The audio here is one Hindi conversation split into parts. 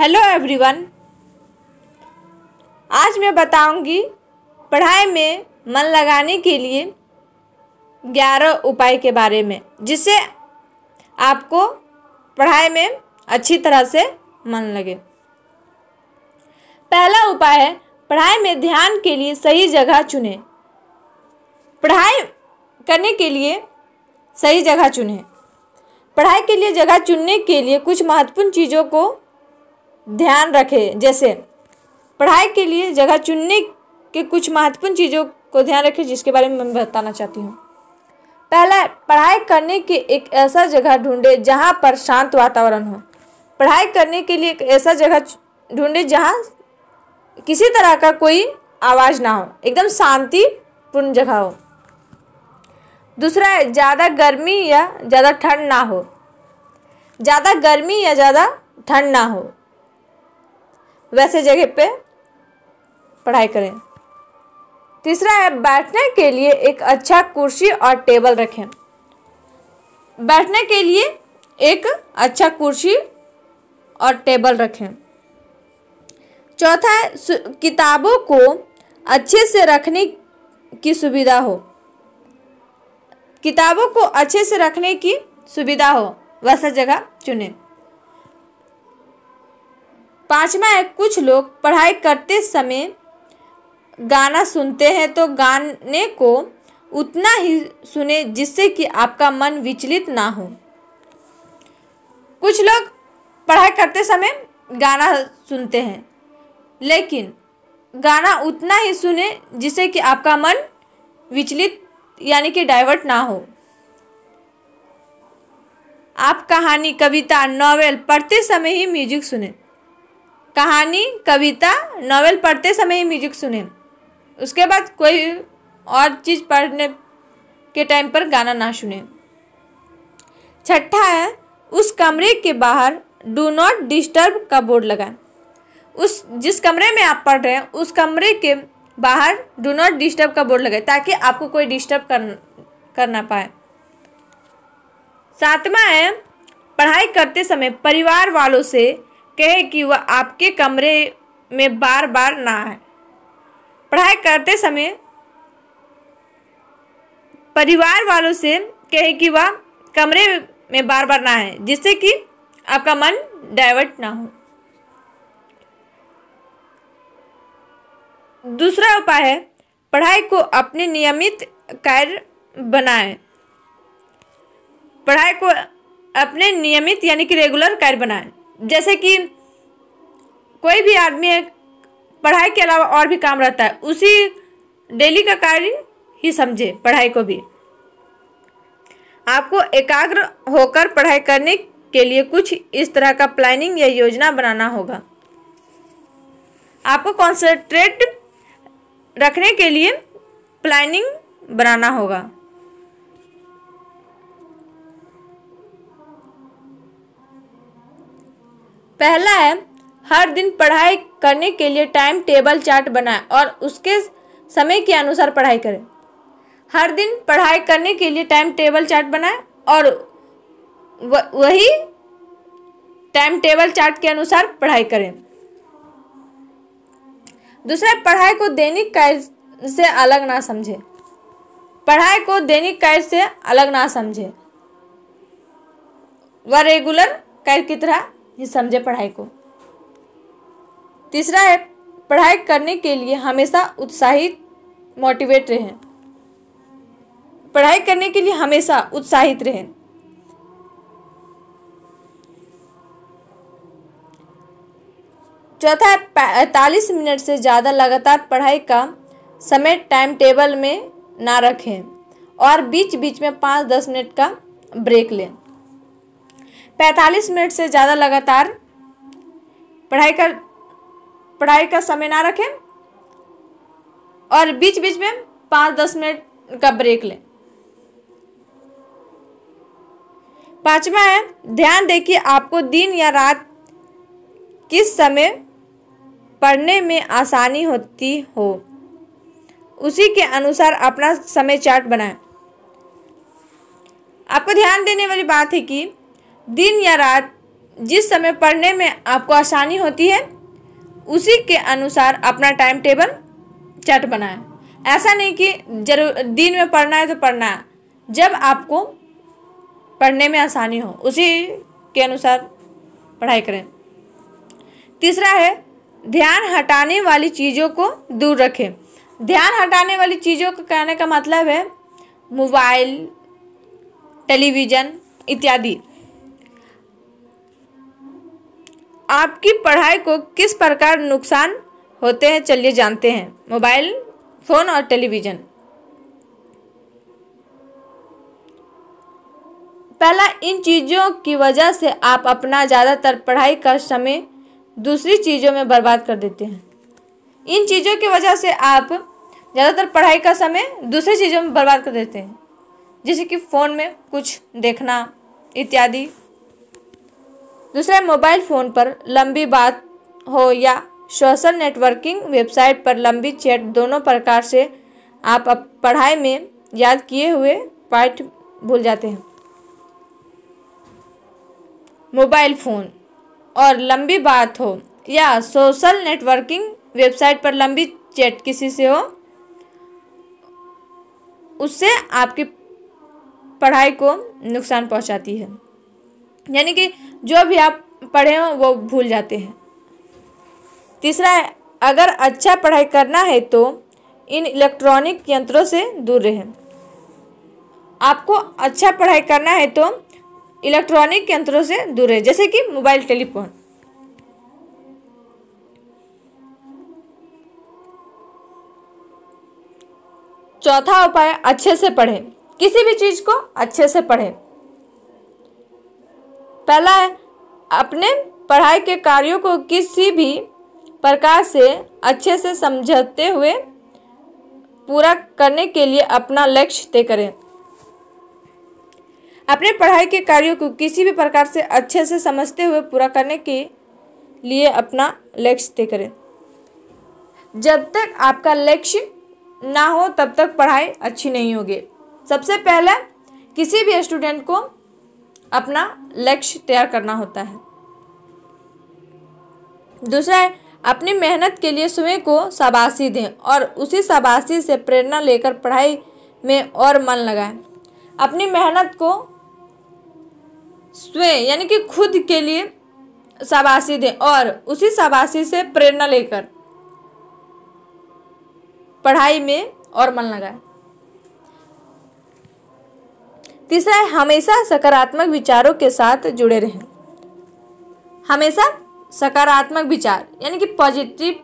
हेलो एवरीवन आज मैं बताऊंगी पढ़ाई में मन लगाने के लिए ग्यारह उपाय के बारे में जिससे आपको पढ़ाई में अच्छी तरह से मन लगे पहला उपाय है पढ़ाई में ध्यान के लिए सही जगह चुनें पढ़ाई करने के लिए सही जगह चुनें पढ़ाई के लिए जगह चुनने के लिए कुछ महत्वपूर्ण चीज़ों को ध्यान रखें जैसे पढ़ाई के लिए जगह चुनने के कुछ महत्वपूर्ण चीज़ों को ध्यान रखें जिसके बारे में मैं बताना चाहती हूँ पहला पढ़ाई करने के एक ऐसा जगह ढूंढे जहाँ पर शांत वातावरण हो पढ़ाई करने के लिए एक ऐसा जगह ढूंढे जहाँ किसी तरह का कोई आवाज़ ना हो एकदम शांतिपूर्ण जगह हो दूसरा ज़्यादा गर्मी या ज़्यादा ठंड ना हो ज़्यादा गर्मी या ज़्यादा ठंड ना हो वैसे जगह पे पढ़ाई करें तीसरा है बैठने के लिए एक अच्छा कुर्सी और टेबल रखें बैठने के लिए एक अच्छा कुर्सी और टेबल रखें चौथा है किताबों को अच्छे से रखने की सुविधा हो किताबों को अच्छे से रखने की सुविधा हो वैसा जगह चुने पाँचवा है कुछ लोग पढ़ाई करते समय गाना सुनते हैं तो गाने को उतना ही सुने जिससे कि आपका मन विचलित ना हो कुछ लोग पढ़ाई करते समय गाना सुनते हैं लेकिन गाना उतना ही सुने जिससे कि आपका मन विचलित यानी कि डाइवर्ट ना हो आप कहानी कविता नॉवेल पढ़ते समय ही म्यूजिक सुने कहानी कविता नॉवेल पढ़ते समय ही म्यूजिक सुने उसके बाद कोई और चीज़ पढ़ने के टाइम पर गाना ना सुने छठा है उस कमरे के बाहर डू नॉट डिस्टर्ब का बोर्ड लगाएं उस जिस कमरे में आप पढ़ रहे हैं उस कमरे के बाहर डू नॉट डिस्टर्ब का बोर्ड लगाए ताकि आपको कोई डिस्टर्ब कर कर ना पाए सातवां है पढ़ाई करते समय परिवार वालों से कहे कि वह आपके कमरे में बार बार ना आए पढ़ाई करते समय परिवार वालों से कहे कि वह कमरे में बार बार ना आए जिससे कि आपका मन डाइवर्ट ना हो दूसरा उपाय है पढ़ाई को अपने नियमित कार्य बनाएं पढ़ाई को अपने नियमित यानी कि रेगुलर कार्य बनाएं जैसे कि कोई भी आदमी पढ़ाई के अलावा और भी काम रहता है उसी डेली का कार्य ही समझे पढ़ाई को भी आपको एकाग्र होकर पढ़ाई करने के लिए कुछ इस तरह का प्लानिंग या योजना बनाना होगा आपको कॉन्सेंट्रेट रखने के लिए प्लानिंग बनाना होगा पहला है हर दिन पढ़ाई करने के लिए टाइम टेबल चार्ट बनाएं और उसके समय के अनुसार पढ़ाई करें हर दिन पढ़ाई करने के लिए टाइम टेबल चार्ट बनाएं और वही टाइम टेबल चार्ट के अनुसार पढ़ाई करें दूसरा पढ़ाई को दैनिक कार्य से अलग ना समझें पढ़ाई को दैनिक कार्य से अलग ना समझें वह रेगुलर कार्य की तरह ही समझे पढ़ाई को तीसरा है पढ़ाई करने के लिए हमेशा उत्साहित मोटिवेट रहें पढ़ाई करने के लिए हमेशा उत्साहित रहें चौथा है पैंतालीस मिनट से ज़्यादा लगातार पढ़ाई का समय टाइम टेबल में ना रखें और बीच बीच में पाँच दस मिनट का ब्रेक लें पैंतालीस मिनट से ज़्यादा लगातार पढ़ाई का पढ़ाई का समय ना रखें और बीच बीच में पाँच दस मिनट का ब्रेक लें पांचवा है ध्यान दें कि आपको दिन या रात किस समय पढ़ने में आसानी होती हो उसी के अनुसार अपना समय चार्ट बनाएं आपको ध्यान देने वाली बात है कि दिन या रात जिस समय पढ़ने में आपको आसानी होती है उसी के अनुसार अपना टाइम टेबल चैट बनाएं ऐसा नहीं कि जरूर दिन में पढ़ना है तो पढ़ना है जब आपको पढ़ने में आसानी हो उसी के अनुसार पढ़ाई करें तीसरा है ध्यान हटाने वाली चीज़ों को दूर रखें ध्यान हटाने वाली चीज़ों को कहने का मतलब है मोबाइल टेलीविज़न इत्यादि आपकी पढ़ाई को किस प्रकार नुकसान होते हैं चलिए जानते हैं मोबाइल फ़ोन और टेलीविज़न पहला इन चीज़ों की वजह से आप अपना ज़्यादातर पढ़ाई का समय दूसरी चीज़ों में बर्बाद कर देते हैं इन चीज़ों की वजह से आप ज़्यादातर पढ़ाई का समय दूसरी चीज़ों में बर्बाद कर देते हैं जैसे कि फ़ोन में कुछ देखना इत्यादि दूसरा मोबाइल फ़ोन पर लंबी बात हो या सोशल नेटवर्किंग वेबसाइट पर लंबी चैट दोनों प्रकार से आप पढ़ाई में याद किए हुए पार्ट भूल जाते हैं मोबाइल फ़ोन और लंबी बात हो या सोशल नेटवर्किंग वेबसाइट पर लंबी चैट किसी से हो उससे आपकी पढ़ाई को नुकसान पहुंचाती है यानी कि जो भी आप पढ़े हों वो भूल जाते हैं तीसरा है अगर अच्छा पढ़ाई करना है तो इन इलेक्ट्रॉनिक यंत्रों से दूर रहें आपको अच्छा पढ़ाई करना है तो इलेक्ट्रॉनिक यंत्रों से दूर रहें जैसे कि मोबाइल टेलीफोन चौथा उपाय अच्छे से पढ़ें किसी भी चीज़ को अच्छे से पढ़ें पहला है अपने पढ़ाई के कार्यों को किसी भी प्रकार से अच्छे से समझते हुए पूरा करने के लिए अपना लक्ष्य तय करें अपने पढ़ाई के कार्यों को किसी भी प्रकार से अच्छे से समझते हुए पूरा करने के लिए अपना लक्ष्य तय करें जब तक आपका लक्ष्य ना हो तब तक पढ़ाई अच्छी नहीं होगी सबसे पहले किसी भी स्टूडेंट को अपना लक्ष्य तैयार करना होता है दूसरा है अपनी मेहनत के लिए स्वयं को शाबाशी दें और उसी शाबाशी से प्रेरणा लेकर पढ़ाई में और मन लगाएं अपनी मेहनत को स्वयं यानी कि खुद के लिए शाबाशी दें और उसी शाबाशी से प्रेरणा लेकर पढ़ाई में और मन लगाएं तीसरा है हमेशा सकारात्मक विचारों के साथ जुड़े रहें हमेशा सकारात्मक विचार यानी कि पॉजिटिव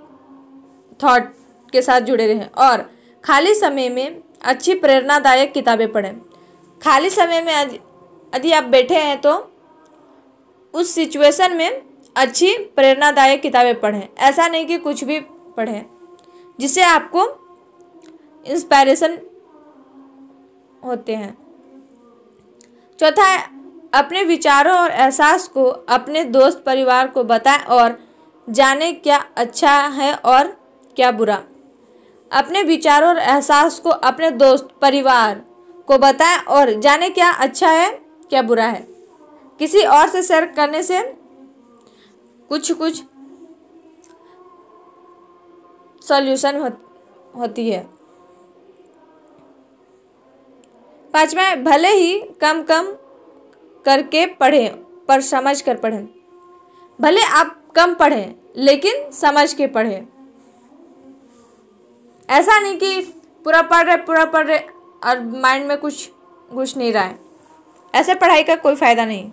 थॉट के साथ जुड़े रहें और खाली समय में अच्छी प्रेरणादायक किताबें पढ़ें खाली समय में यदि आप बैठे हैं तो उस सिचुएशन में अच्छी प्रेरणादायक किताबें पढ़ें ऐसा नहीं कि कुछ भी पढ़ें जिससे आपको इंस्पायरेशन होते हैं चौथा अपने विचारों और एहसास को अपने दोस्त परिवार को बताएं और जाने क्या अच्छा है और क्या बुरा अपने विचारों और एहसास को अपने दोस्त परिवार को बताएं और जाने क्या अच्छा है क्या बुरा है किसी और से शेयर करने से कुछ कुछ सॉल्यूशन हो, होती है पाँचवा भले ही कम कम करके पढ़ें पर समझ कर पढ़ें भले आप कम पढ़ें लेकिन समझ के पढ़ें ऐसा नहीं कि पूरा पढ़ रहे पूरा पढ़ रहे और माइंड में कुछ घुस नहीं रहा है ऐसे पढ़ाई का कोई फ़ायदा नहीं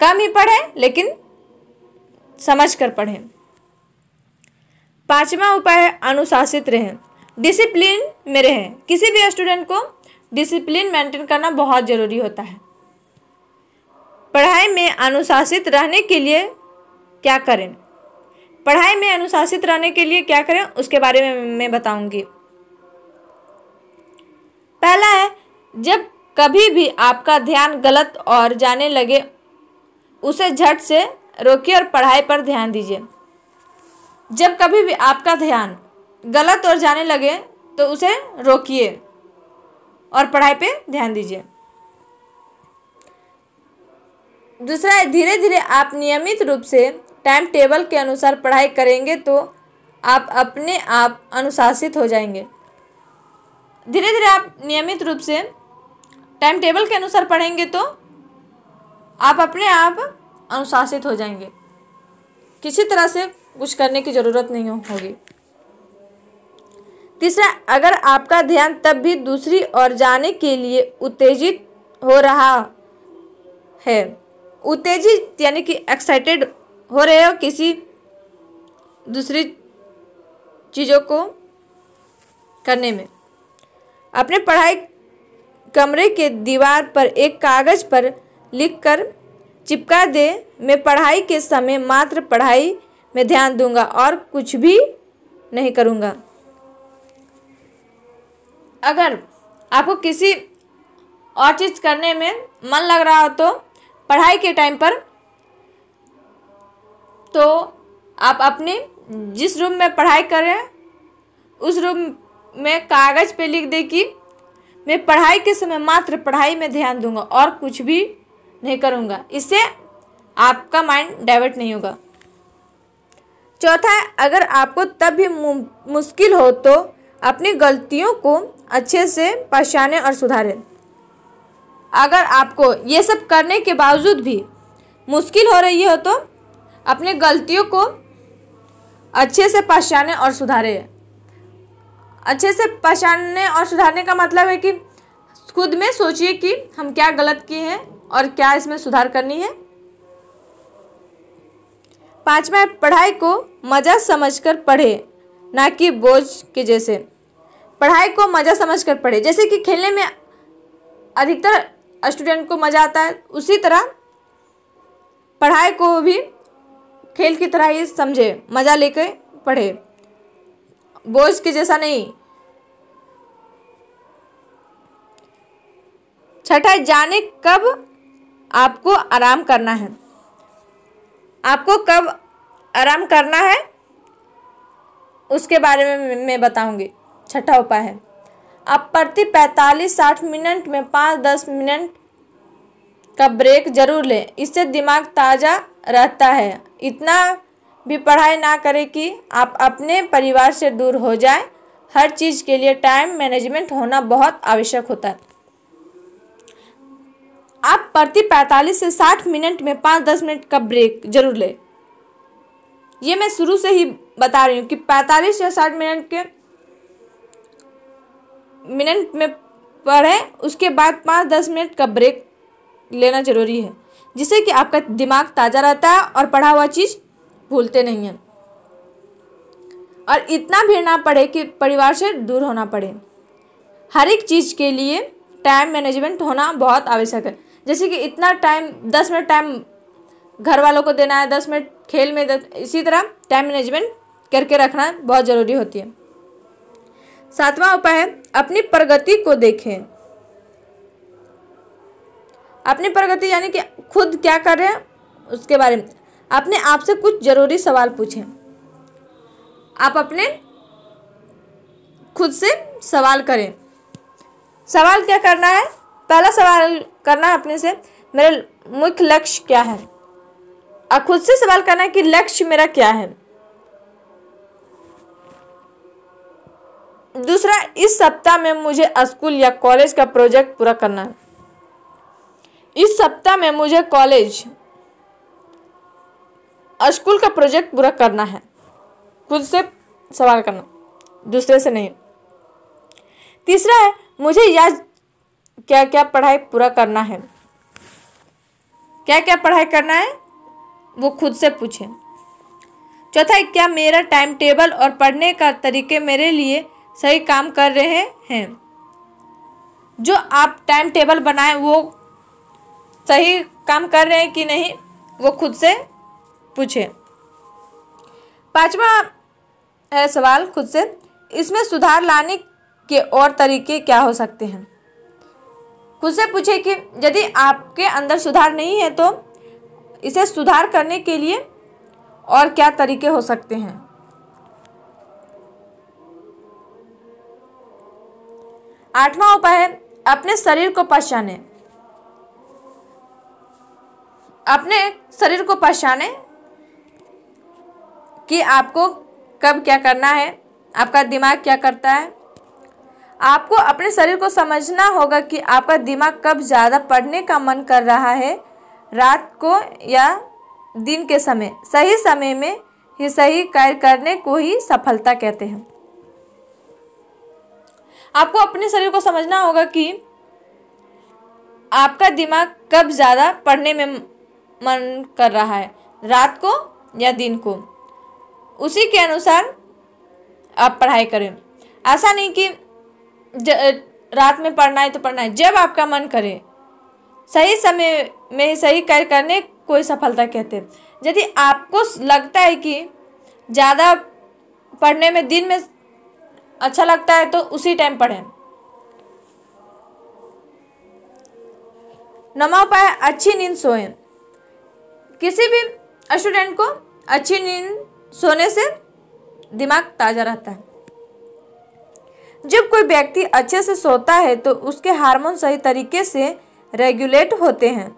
कम ही पढ़ें लेकिन समझ कर पढ़ें पाँचवा उपाय है अनुशासित रहें डिसिप्लिन में रहें किसी भी स्टूडेंट को डिसिप्लिन मेंटेन करना बहुत ज़रूरी होता है पढ़ाई में अनुशासित रहने के लिए क्या करें पढ़ाई में अनुशासित रहने के लिए क्या करें उसके बारे में मैं बताऊंगी पहला है जब कभी भी आपका ध्यान गलत और जाने लगे उसे झट से रोकिए और पढ़ाई पर ध्यान दीजिए जब कभी भी आपका ध्यान गलत और जाने लगे तो उसे रोकिए और पढ़ाई पे ध्यान दीजिए दूसरा है धीरे धीरे आप नियमित रूप से टाइम टेबल के अनुसार पढ़ाई करेंगे तो आप अपने आप अनुशासित हो जाएंगे धीरे धीरे आप नियमित रूप से टाइम टेबल के अनुसार पढ़ेंगे तो आप अपने आप अनुशासित हो जाएंगे किसी तरह से कुछ करने की ज़रूरत नहीं होगी तीसरा अगर आपका ध्यान तब भी दूसरी ओर जाने के लिए उत्तेजित हो रहा है उत्तेजित यानी कि एक्साइटेड हो रहे हो किसी दूसरी चीज़ों को करने में अपने पढ़ाई कमरे के दीवार पर एक कागज़ पर लिखकर चिपका दे मैं पढ़ाई के समय मात्र पढ़ाई में ध्यान दूंगा और कुछ भी नहीं करूंगा अगर आपको किसी और चीज़ करने में मन लग रहा हो तो पढ़ाई के टाइम पर तो आप अपने जिस रूम में पढ़ाई कर रहे हैं उस रूम में कागज़ पे लिख दे कि मैं पढ़ाई के समय मात्र पढ़ाई में ध्यान दूंगा और कुछ भी नहीं करूंगा इससे आपका माइंड डाइवर्ट नहीं होगा चौथा है अगर आपको तब भी मुश्किल हो तो अपनी गलतियों को अच्छे से पहचाने और सुधारें अगर आपको ये सब करने के बावजूद भी मुश्किल हो रही हो तो अपनी गलतियों को अच्छे से पहचाने और सुधारें अच्छे से पहचानने और सुधारने का मतलब है कि खुद में सोचिए कि हम क्या गलत किए हैं और क्या इसमें सुधार करनी है पाँचवा पढ़ाई को मज़ा समझकर पढ़े ना कि बोझ के जैसे पढ़ाई को मज़ा समझ कर पढ़े जैसे कि खेलने में अधिकतर स्टूडेंट को मज़ा आता है उसी तरह पढ़ाई को भी खेल की तरह ही समझे मज़ा लेकर पढ़े बोझ के जैसा नहीं छठा जाने कब आपको आराम करना है आपको कब आराम करना है उसके बारे में मैं बताऊंगी छठा उपाय है आप प्रति 45-60 मिनट में 5-10 मिनट का ब्रेक जरूर लें इससे दिमाग ताज़ा रहता है इतना भी पढ़ाई ना करें कि आप अपने परिवार से दूर हो जाए हर चीज़ के लिए टाइम मैनेजमेंट होना बहुत आवश्यक होता है आप प्रति 45 से 60 मिनट में 5-10 मिनट का ब्रेक जरूर लें ये मैं शुरू से ही बता रही हूँ कि 45 या 60 मिनट के मिनट में पढ़ें उसके बाद पाँच दस मिनट का ब्रेक लेना ज़रूरी है जिससे कि आपका दिमाग ताज़ा रहता है और पढ़ा हुआ चीज़ भूलते नहीं हैं और इतना भीड़ ना पड़े कि परिवार से दूर होना पड़े हर एक चीज़ के लिए टाइम मैनेजमेंट होना बहुत आवश्यक है जैसे कि इतना टाइम दस मिनट टाइम घर वालों को देना है दस मिनट खेल में इसी तरह टाइम मैनेजमेंट करके रखना बहुत ज़रूरी होती है सातवां उपाय है अपनी प्रगति को देखें अपनी प्रगति यानी कि खुद क्या कर रहे हैं उसके बारे में अपने आप से कुछ ज़रूरी सवाल पूछें आप अपने खुद से सवाल करें सवाल क्या करना है पहला सवाल करना है अपने से मेरा मुख्य लक्ष्य क्या है और खुद से सवाल करना है कि लक्ष्य मेरा क्या है दूसरा इस सप्ताह में मुझे स्कूल या कॉलेज का प्रोजेक्ट पूरा करना है इस सप्ताह में मुझे कॉलेज स्कूल का प्रोजेक्ट पूरा करना है खुद से सवाल करना दूसरे से नहीं तीसरा है मुझे यह क्या क्या पढ़ाई पूरा करना है क्या क्या पढ़ाई करना है वो खुद से पूछें चौथा है क्या मेरा टाइम टेबल और पढ़ने का तरीके मेरे लिए सही काम कर रहे हैं जो आप टाइम टेबल बनाए वो सही काम कर रहे हैं कि नहीं वो खुद से पूछें पांचवा सवाल खुद से इसमें सुधार लाने के और तरीके क्या हो सकते हैं खुद से पूछे कि यदि आपके अंदर सुधार नहीं है तो इसे सुधार करने के लिए और क्या तरीके हो सकते हैं आठवां उपाय है अपने शरीर को पहचाने अपने शरीर को पहचाने कि आपको कब क्या करना है आपका दिमाग क्या करता है आपको अपने शरीर को समझना होगा कि आपका दिमाग कब ज़्यादा पढ़ने का मन कर रहा है रात को या दिन के समय सही समय में ही सही कार्य करने को ही सफलता कहते हैं आपको अपने शरीर को समझना होगा कि आपका दिमाग कब ज़्यादा पढ़ने में मन कर रहा है रात को या दिन को उसी के अनुसार आप पढ़ाई करें ऐसा नहीं कि रात में पढ़ना है तो पढ़ना है जब आपका मन करे सही समय में सही कार्य करने कोई सफलता कहते हैं यदि आपको लगता है कि ज़्यादा पढ़ने में दिन में अच्छा लगता है तो उसी टाइम पढ़ें नवा उपाय अच्छी नींद सोए किसी भी स्टूडेंट को अच्छी नींद सोने से दिमाग ताज़ा रहता है जब कोई व्यक्ति अच्छे से सोता है तो उसके हार्मोन सही तरीके से रेगुलेट होते हैं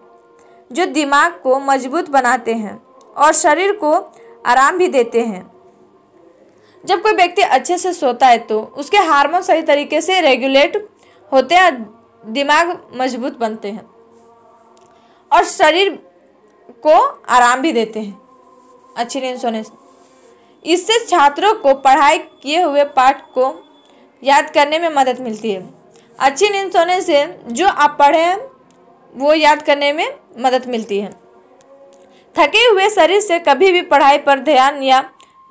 जो दिमाग को मजबूत बनाते हैं और शरीर को आराम भी देते हैं जब कोई व्यक्ति अच्छे से सोता है तो उसके हार्मोन सही तरीके से रेगुलेट होते हैं दिमाग मजबूत बनते हैं और शरीर को आराम भी देते हैं अच्छी नींद सोने से इससे छात्रों को पढ़ाई किए हुए पाठ को याद करने में मदद मिलती है अच्छी नींद सोने से जो आप पढ़े हैं वो याद करने में मदद मिलती है थके हुए शरीर से कभी भी पढ़ाई पर ध्यान या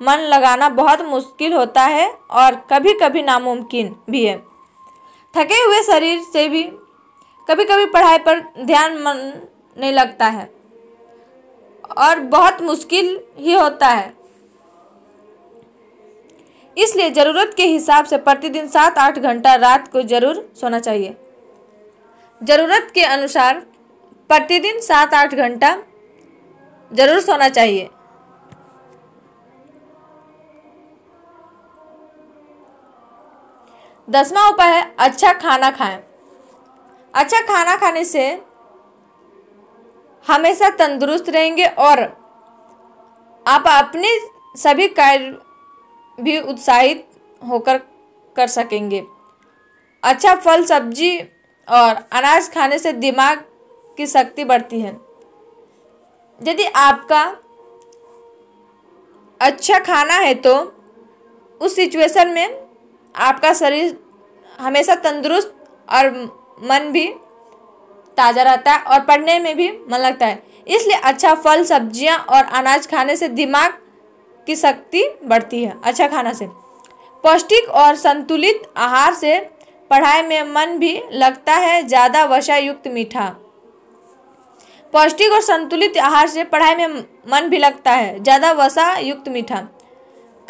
मन लगाना बहुत मुश्किल होता है और कभी कभी नामुमकिन भी है थके हुए शरीर से भी कभी कभी पढ़ाई पर ध्यान मन नहीं लगता है और बहुत मुश्किल ही होता है इसलिए ज़रूरत के हिसाब से प्रतिदिन सात आठ घंटा रात को जरूर सोना चाहिए ज़रूरत के अनुसार प्रतिदिन सात आठ घंटा ज़रूर सोना चाहिए दसवा उपाय है अच्छा खाना खाएं अच्छा खाना खाने से हमेशा तंदुरुस्त रहेंगे और आप अपने सभी कार्य भी उत्साहित होकर कर सकेंगे अच्छा फल सब्जी और अनाज खाने से दिमाग की शक्ति बढ़ती है यदि आपका अच्छा खाना है तो उस सिचुएशन में आपका शरीर हमेशा तंदुरुस्त और मन भी ताज़ा रहता है और पढ़ने में भी मन लगता है इसलिए अच्छा फल सब्जियां और अनाज खाने से दिमाग की शक्ति बढ़ती है अच्छा खाना से पौष्टिक और संतुलित आहार से पढ़ाई में मन भी लगता है ज़्यादा वसा युक्त मीठा पौष्टिक और संतुलित आहार से पढ़ाई में मन भी लगता है ज़्यादा वसा युक्त मीठा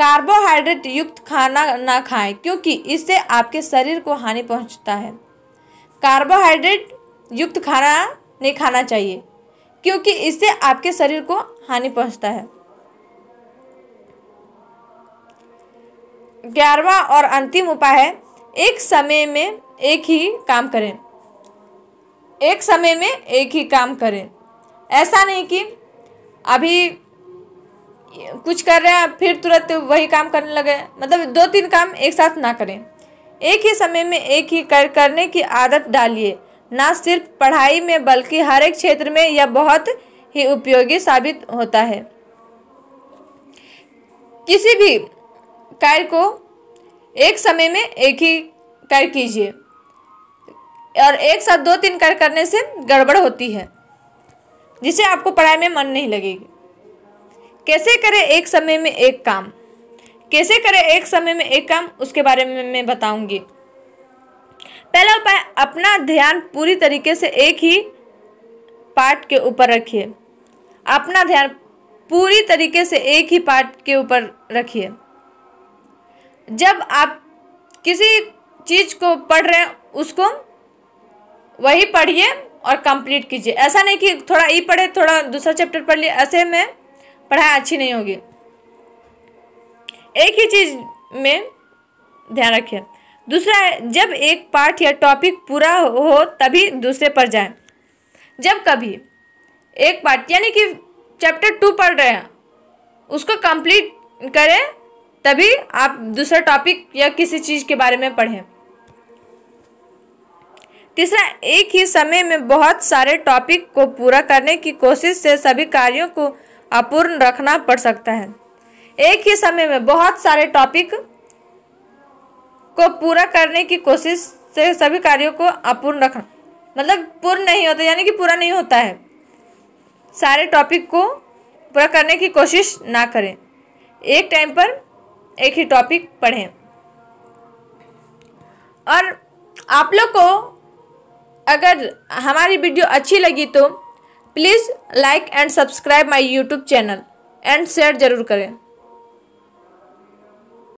कार्बोहाइड्रेट युक्त खाना ना खाएं क्योंकि इससे आपके शरीर को हानि पहुंचता है कार्बोहाइड्रेट युक्त खाना नहीं खाना चाहिए क्योंकि इससे आपके शरीर को हानि पहुंचता है ग्यारहवा और अंतिम उपाय है एक समय में एक ही काम करें एक समय में एक ही काम करें ऐसा नहीं कि अभी कुछ कर रहे हैं फिर तुरंत वही काम करने लगे मतलब दो तीन काम एक साथ ना करें एक ही समय में एक ही कर करने की आदत डालिए ना सिर्फ पढ़ाई में बल्कि हर एक क्षेत्र में यह बहुत ही उपयोगी साबित होता है किसी भी कार्य को एक समय में एक ही कार्य कीजिए और एक साथ दो तीन कार्य करने से गड़बड़ होती है जिसे आपको पढ़ाई में मन नहीं लगेगी कैसे करें एक समय में एक काम कैसे करें एक समय में एक काम उसके बारे में मैं बताऊंगी पहला उपाय अपना ध्यान पूरी तरीके से एक ही पार्ट के ऊपर रखिए अपना ध्यान पूरी तरीके से एक ही पार्ट के ऊपर रखिए जब आप किसी चीज़ को पढ़ रहे हैं उसको वही पढ़िए और कंप्लीट कीजिए ऐसा नहीं कि थोड़ा ई पढ़े थोड़ा दूसरा चैप्टर पढ़ लिए ऐसे में पढ़ाई अच्छी नहीं होगी एक ही चीज़ में ध्यान रखिए दूसरा है जब एक पाठ या टॉपिक पूरा हो तभी दूसरे पर जाए जब कभी एक पार्ट यानी कि चैप्टर टू पढ़ रहे हैं उसको कंप्लीट करें तभी आप दूसरा टॉपिक या किसी चीज़ के बारे में पढ़ें तीसरा एक ही समय में बहुत सारे टॉपिक को पूरा करने की कोशिश से सभी कार्यों को अपूर्ण रखना पड़ सकता है एक ही समय में बहुत सारे टॉपिक को पूरा करने की कोशिश से सभी कार्यों को अपूर्ण रखना मतलब पूर्ण नहीं होता यानी कि पूरा नहीं होता है सारे टॉपिक को पूरा करने की कोशिश ना करें एक टाइम पर एक ही टॉपिक पढ़ें और आप लोग को अगर हमारी वीडियो अच्छी लगी तो please like and subscribe my YouTube channel and share जरूर करें